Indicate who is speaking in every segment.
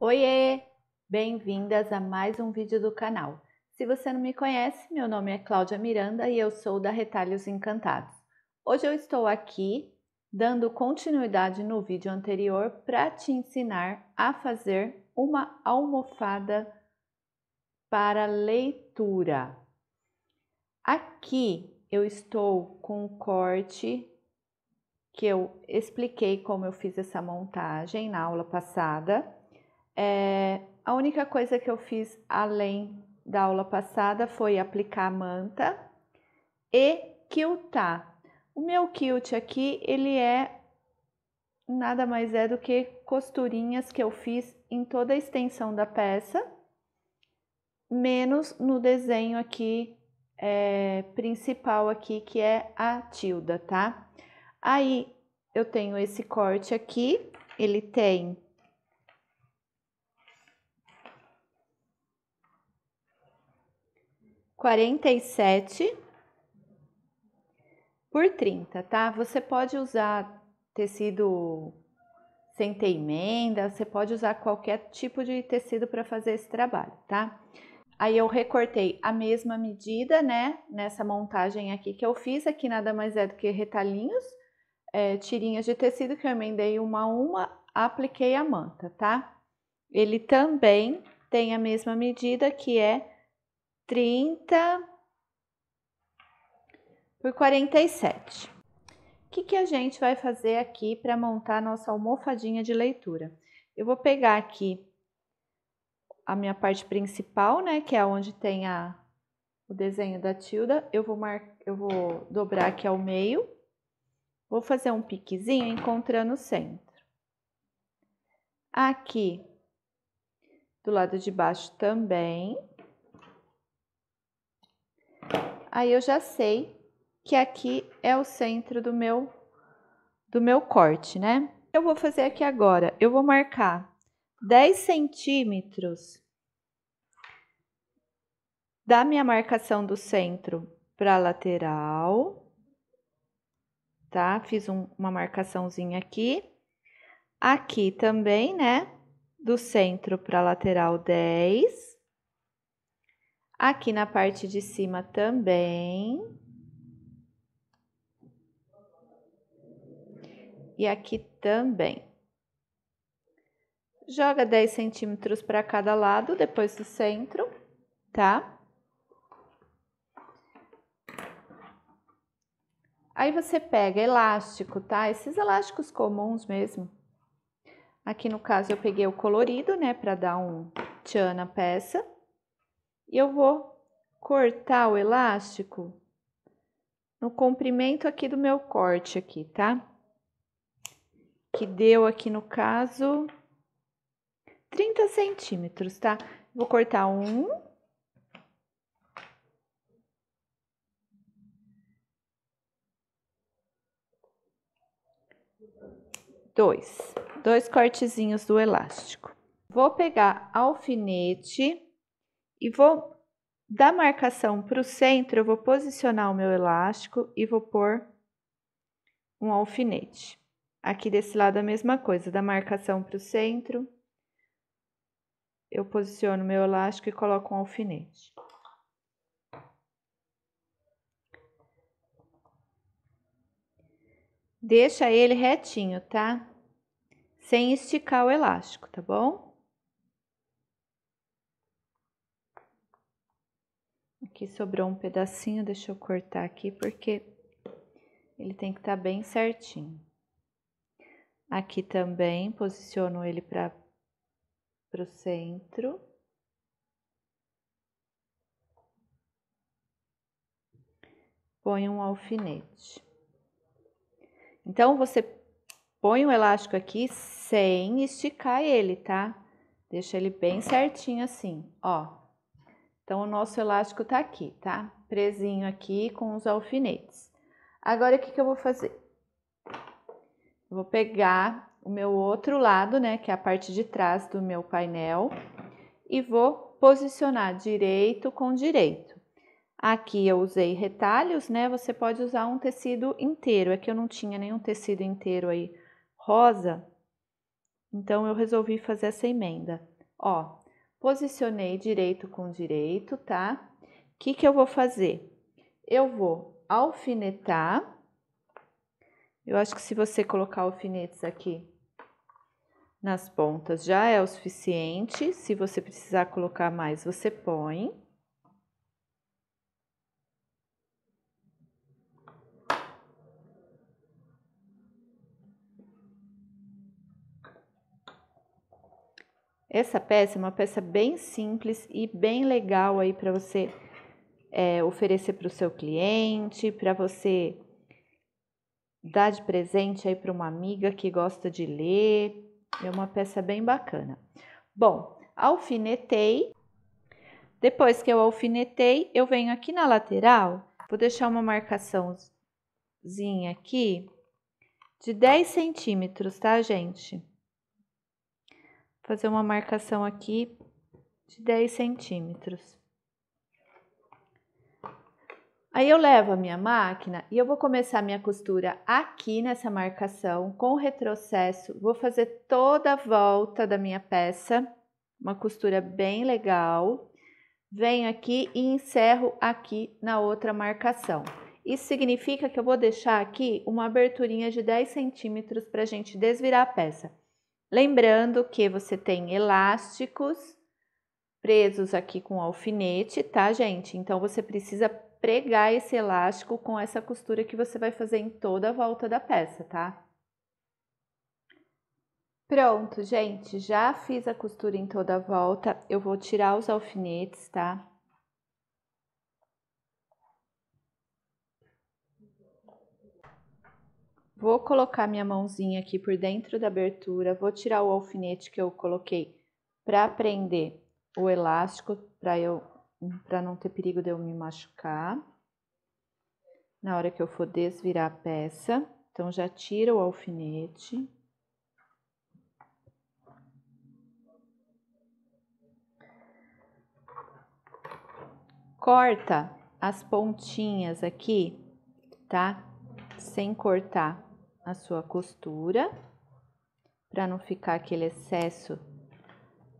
Speaker 1: Oiê! Bem-vindas a mais um vídeo do canal. Se você não me conhece, meu nome é Cláudia Miranda e eu sou da Retalhos Encantados. Hoje eu estou aqui dando continuidade no vídeo anterior para te ensinar a fazer uma almofada para leitura. Aqui eu estou com o corte que eu expliquei como eu fiz essa montagem na aula passada é, a única coisa que eu fiz além da aula passada foi aplicar a manta e quiltar. O meu quilt aqui, ele é nada mais é do que costurinhas que eu fiz em toda a extensão da peça, menos no desenho aqui é, principal aqui, que é a tilda, tá? Aí, eu tenho esse corte aqui, ele tem 47 por 30, tá? Você pode usar tecido sem ter emenda, você pode usar qualquer tipo de tecido para fazer esse trabalho, tá? Aí eu recortei a mesma medida, né? Nessa montagem aqui que eu fiz, aqui nada mais é do que retalhinhos, é, tirinhas de tecido que eu emendei uma a uma, apliquei a manta, tá? Ele também tem a mesma medida que é 30 por 47. O que, que a gente vai fazer aqui para montar nossa almofadinha de leitura? Eu vou pegar aqui a minha parte principal, né, que é onde tem a, o desenho da tilda. Eu vou, mar, eu vou dobrar aqui ao meio, vou fazer um piquezinho encontrando o centro. Aqui do lado de baixo também aí eu já sei que aqui é o centro do meu, do meu corte, né? Eu vou fazer aqui agora, eu vou marcar 10 centímetros da minha marcação do centro para a lateral, tá? Fiz um, uma marcaçãozinha aqui. Aqui também, né? Do centro para a lateral, 10. Aqui na parte de cima também. E aqui também. Joga 10 centímetros para cada lado, depois do centro, tá? Aí você pega elástico, tá? Esses elásticos comuns mesmo. Aqui no caso eu peguei o colorido, né, para dar um tchan na peça e eu vou cortar o elástico no comprimento aqui do meu corte aqui, tá? Que deu aqui no caso 30 centímetros, tá? Vou cortar um. Dois. Dois cortezinhos do elástico. Vou pegar alfinete e vou da marcação para o centro, eu vou posicionar o meu elástico e vou pôr um alfinete. Aqui desse lado a mesma coisa, da marcação para o centro, eu posiciono meu elástico e coloco um alfinete. Deixa ele retinho, tá? Sem esticar o elástico, tá bom? Aqui sobrou um pedacinho, deixa eu cortar aqui, porque ele tem que estar tá bem certinho. Aqui também posiciono ele para o centro. Põe um alfinete. Então, você põe o elástico aqui sem esticar ele, tá? Deixa ele bem certinho assim, ó. Então, o nosso elástico tá aqui, tá? Presinho aqui com os alfinetes. Agora, o que, que eu vou fazer? Eu vou pegar o meu outro lado, né, que é a parte de trás do meu painel, e vou posicionar direito com direito. Aqui eu usei retalhos, né, você pode usar um tecido inteiro. É que eu não tinha nenhum tecido inteiro aí rosa, então eu resolvi fazer essa emenda. Ó, Posicionei direito com direito, tá? O que, que eu vou fazer? Eu vou alfinetar. Eu acho que se você colocar alfinetes aqui nas pontas já é o suficiente. Se você precisar colocar mais, você põe. Essa peça é uma peça bem simples e bem legal aí para você é, oferecer para o seu cliente, para você dar de presente aí para uma amiga que gosta de ler. É uma peça bem bacana. Bom, alfinetei. Depois que eu alfinetei, eu venho aqui na lateral, vou deixar uma marcaçãozinha aqui de 10 centímetros, tá, gente? fazer uma marcação aqui de 10 centímetros. Aí eu levo a minha máquina e eu vou começar minha costura aqui nessa marcação com retrocesso. Vou fazer toda a volta da minha peça, uma costura bem legal. Venho aqui e encerro aqui na outra marcação. Isso significa que eu vou deixar aqui uma aberturinha de 10 centímetros para a gente desvirar a peça. Lembrando que você tem elásticos presos aqui com alfinete, tá, gente? Então você precisa pregar esse elástico com essa costura que você vai fazer em toda a volta da peça, tá? Pronto, gente, já fiz a costura em toda a volta. Eu vou tirar os alfinetes, tá? Vou colocar minha mãozinha aqui por dentro da abertura, vou tirar o alfinete que eu coloquei para prender o elástico, para eu para não ter perigo de eu me machucar. Na hora que eu for desvirar a peça, então já tira o alfinete. Corta as pontinhas aqui, tá? Sem cortar a sua costura, para não ficar aquele excesso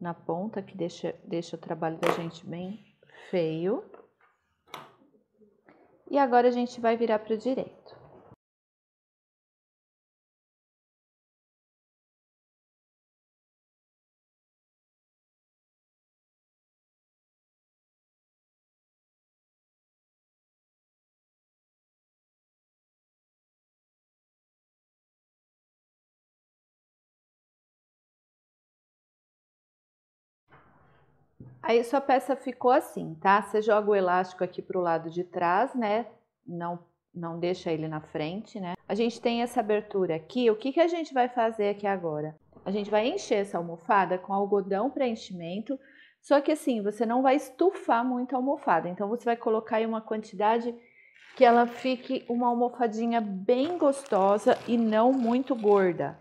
Speaker 1: na ponta que deixa, deixa o trabalho da gente bem feio. E agora a gente vai virar para o direito. Aí sua peça ficou assim, tá? Você joga o elástico aqui para o lado de trás, né? Não, não deixa ele na frente, né? A gente tem essa abertura aqui. O que, que a gente vai fazer aqui agora? A gente vai encher essa almofada com algodão preenchimento, só que assim, você não vai estufar muito a almofada. Então, você vai colocar aí uma quantidade que ela fique uma almofadinha bem gostosa e não muito gorda.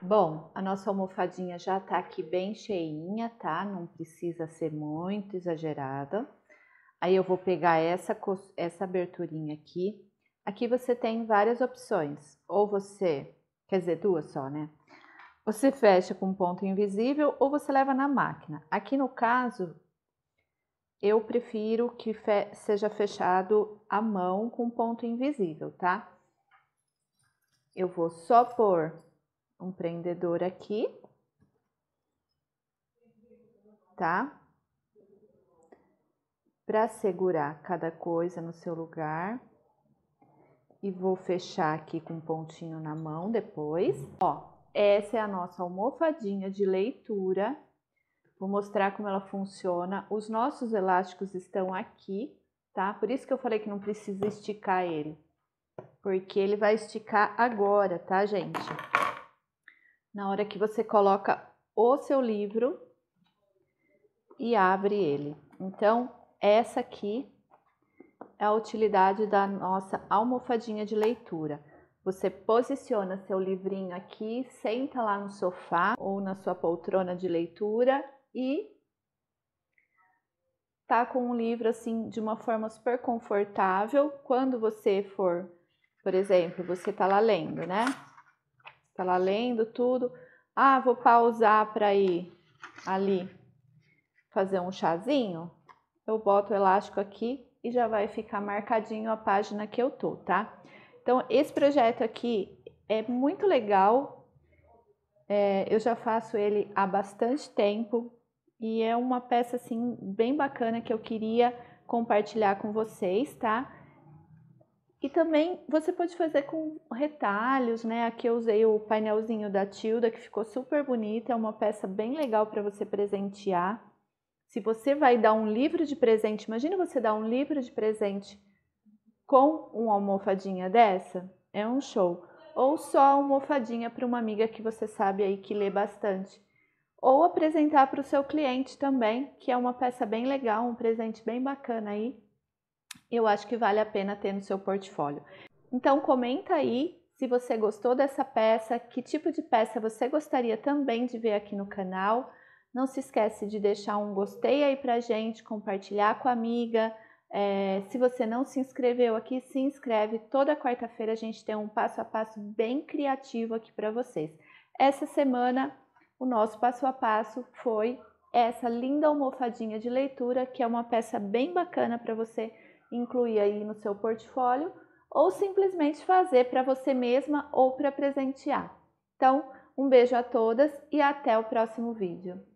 Speaker 1: Bom, a nossa almofadinha já tá aqui bem cheinha, tá? Não precisa ser muito exagerada. Aí eu vou pegar essa, essa aberturinha aqui. Aqui você tem várias opções. Ou você, quer dizer, duas só, né? Você fecha com ponto invisível ou você leva na máquina. Aqui no caso, eu prefiro que fe seja fechado à mão com ponto invisível, tá? Eu vou só pôr um prendedor aqui, tá? Para segurar cada coisa no seu lugar. E vou fechar aqui com um pontinho na mão depois. Ó, essa é a nossa almofadinha de leitura. Vou mostrar como ela funciona. Os nossos elásticos estão aqui, tá? Por isso que eu falei que não precisa esticar ele. Porque ele vai esticar agora, tá, gente? na hora que você coloca o seu livro e abre ele. Então, essa aqui é a utilidade da nossa almofadinha de leitura. Você posiciona seu livrinho aqui, senta lá no sofá ou na sua poltrona de leitura e tá com um livro assim de uma forma super confortável. Quando você for, por exemplo, você tá lá lendo, né? Está lá lendo tudo. Ah, vou pausar para ir ali fazer um chazinho. Eu boto o elástico aqui e já vai ficar marcadinho a página que eu tô, tá? Então, esse projeto aqui é muito legal. É, eu já faço ele há bastante tempo e é uma peça assim bem bacana que eu queria compartilhar com vocês, tá? E também você pode fazer com retalhos, né? Aqui eu usei o painelzinho da Tilda, que ficou super bonita. É uma peça bem legal para você presentear. Se você vai dar um livro de presente, imagina você dar um livro de presente com uma almofadinha dessa. É um show. Ou só a almofadinha para uma amiga que você sabe aí que lê bastante. Ou apresentar para o seu cliente também, que é uma peça bem legal, um presente bem bacana aí eu acho que vale a pena ter no seu portfólio. Então comenta aí se você gostou dessa peça, que tipo de peça você gostaria também de ver aqui no canal. Não se esquece de deixar um gostei aí pra gente, compartilhar com a amiga. É, se você não se inscreveu aqui, se inscreve. Toda quarta-feira a gente tem um passo a passo bem criativo aqui para vocês. Essa semana o nosso passo a passo foi essa linda almofadinha de leitura, que é uma peça bem bacana para você incluir aí no seu portfólio ou simplesmente fazer para você mesma ou para presentear. Então, um beijo a todas e até o próximo vídeo.